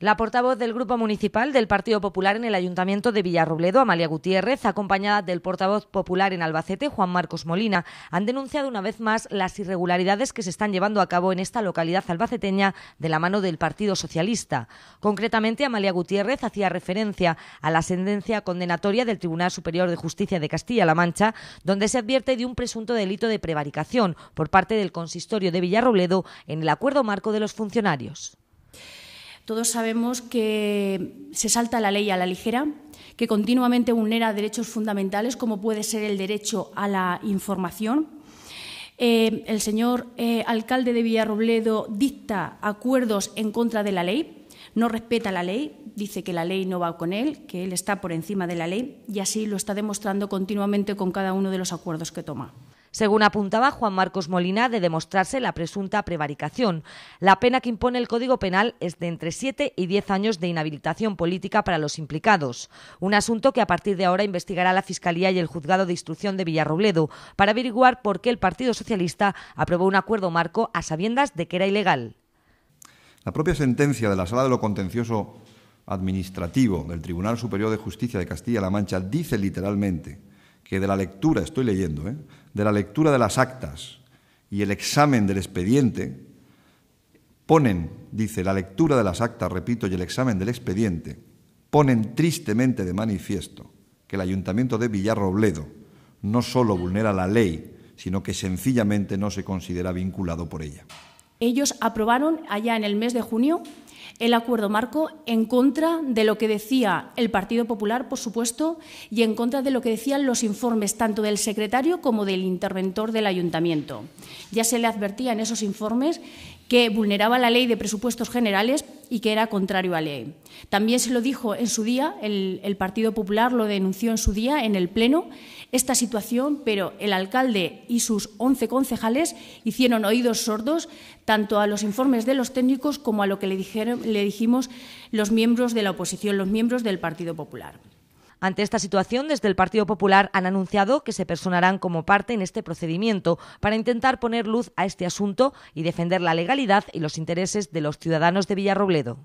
La portavoz del Grupo Municipal del Partido Popular en el Ayuntamiento de Villarrobledo, Amalia Gutiérrez, acompañada del portavoz popular en Albacete, Juan Marcos Molina, han denunciado una vez más las irregularidades que se están llevando a cabo en esta localidad albaceteña de la mano del Partido Socialista. Concretamente, Amalia Gutiérrez hacía referencia a la sentencia condenatoria del Tribunal Superior de Justicia de Castilla-La Mancha, donde se advierte de un presunto delito de prevaricación por parte del consistorio de Villarrobledo en el acuerdo marco de los funcionarios. Todos sabemos que se salta la ley a la ligera, que continuamente vulnera derechos fundamentales, como puede ser el derecho a la información. Eh, el señor eh, alcalde de Villarrobledo dicta acuerdos en contra de la ley, no respeta la ley, dice que la ley no va con él, que él está por encima de la ley y así lo está demostrando continuamente con cada uno de los acuerdos que toma según apuntaba Juan Marcos Molina, de demostrarse la presunta prevaricación. La pena que impone el Código Penal es de entre siete y diez años de inhabilitación política para los implicados, un asunto que a partir de ahora investigará la Fiscalía y el Juzgado de Instrucción de Villarrobledo para averiguar por qué el Partido Socialista aprobó un acuerdo marco a sabiendas de que era ilegal. La propia sentencia de la Sala de lo Contencioso Administrativo del Tribunal Superior de Justicia de Castilla-La Mancha dice literalmente que de la lectura, estoy leyendo, ¿eh? de la lectura de las actas y el examen del expediente, ponen, dice, la lectura de las actas, repito, y el examen del expediente, ponen tristemente de manifiesto que el ayuntamiento de Villarrobledo no solo vulnera la ley, sino que sencillamente no se considera vinculado por ella. Ellos aprobaron allá en el mes de junio el acuerdo marco en contra de lo que decía el Partido Popular, por supuesto, y en contra de lo que decían los informes tanto del secretario como del interventor del ayuntamiento. Ya se le advertía en esos informes que vulneraba la ley de presupuestos generales y que era contrario a ley. También se lo dijo en su día, el, Partido Popular lo denunció en su día en el Pleno, esta situación, pero el alcalde y sus 11 concejales hicieron oídos sordos tanto a los informes de los técnicos como a lo que le dijimos los miembros de la oposición, los miembros del Partido Popular. Ante esta situación, desde el Partido Popular han anunciado que se personarán como parte en este procedimiento para intentar poner luz a este asunto y defender la legalidad y los intereses de los ciudadanos de Villarrobledo.